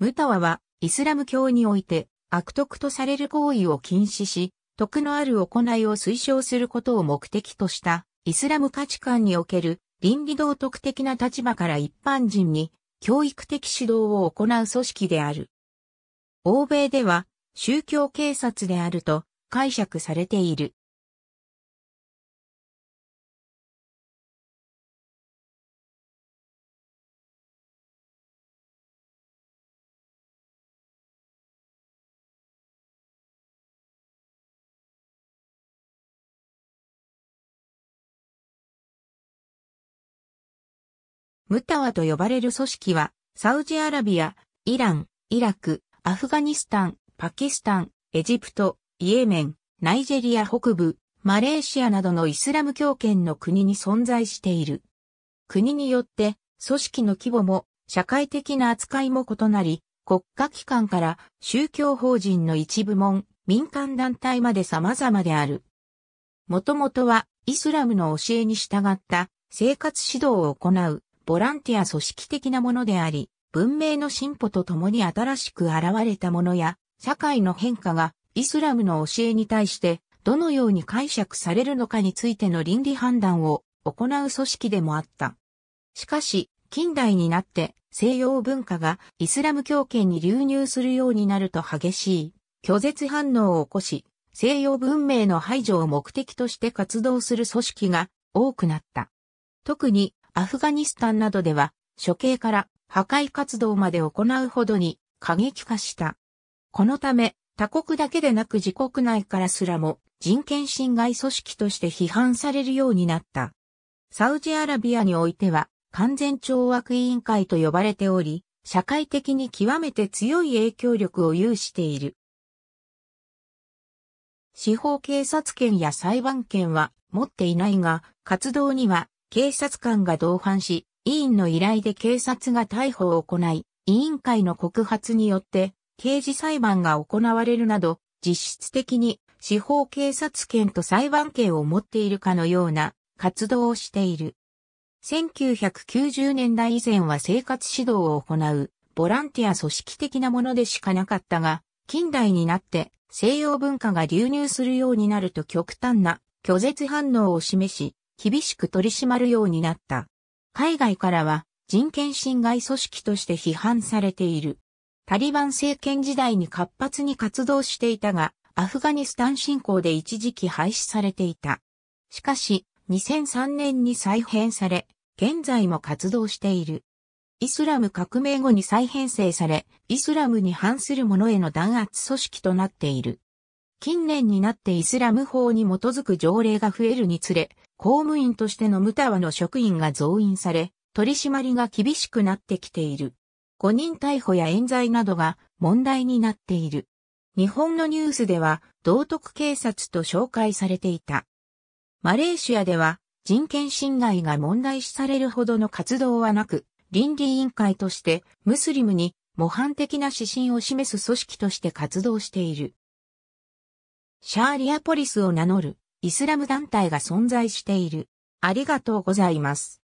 ムタワは、イスラム教において、悪徳とされる行為を禁止し、徳のある行いを推奨することを目的とした、イスラム価値観における倫理道徳的な立場から一般人に教育的指導を行う組織である。欧米では宗教警察であると解釈されている。ムタワと呼ばれる組織は、サウジアラビア、イラン、イラク、アフガニスタン、パキスタン、エジプト、イエメン、ナイジェリア北部、マレーシアなどのイスラム教圏の国に存在している。国によって、組織の規模も、社会的な扱いも異なり、国家機関から宗教法人の一部門、民間団体まで様々である。もともとはイスラムの教えに従った生活指導を行うボランティア組織的なものであり、文明の進歩とともに新しく現れたものや、社会の変化がイスラムの教えに対してどのように解釈されるのかについての倫理判断を行う組織でもあった。しかし、近代になって西洋文化がイスラム教圏に流入するようになると激しい拒絶反応を起こし、西洋文明の排除を目的として活動する組織が多くなった。特にアフガニスタンなどでは、処刑から破壊活動まで行うほどに過激化した。このため、他国だけでなく自国内からすらも人権侵害組織として批判されるようになった。サウジアラビアにおいては完全懲悪委員会と呼ばれており、社会的に極めて強い影響力を有している。司法警察権や裁判権は持っていないが、活動には警察官が同伴し、委員の依頼で警察が逮捕を行い、委員会の告発によって刑事裁判が行われるなど、実質的に司法警察権と裁判権を持っているかのような活動をしている。1990年代以前は生活指導を行うボランティア組織的なものでしかなかったが、近代になって西洋文化が流入するようになると極端な拒絶反応を示し、厳しく取り締まるようになった。海外からは人権侵害組織として批判されている。タリバン政権時代に活発に活動していたが、アフガニスタン侵攻で一時期廃止されていた。しかし、2003年に再編され、現在も活動している。イスラム革命後に再編成され、イスラムに反する者への弾圧組織となっている。近年になってイスラム法に基づく条例が増えるにつれ、公務員としてのムタワの職員が増員され、取り締まりが厳しくなってきている。誤認逮捕や冤罪などが問題になっている。日本のニュースでは道徳警察と紹介されていた。マレーシアでは人権侵害が問題視されるほどの活動はなく、倫理委員会としてムスリムに模範的な指針を示す組織として活動している。シャーリアポリスを名乗るイスラム団体が存在している。ありがとうございます。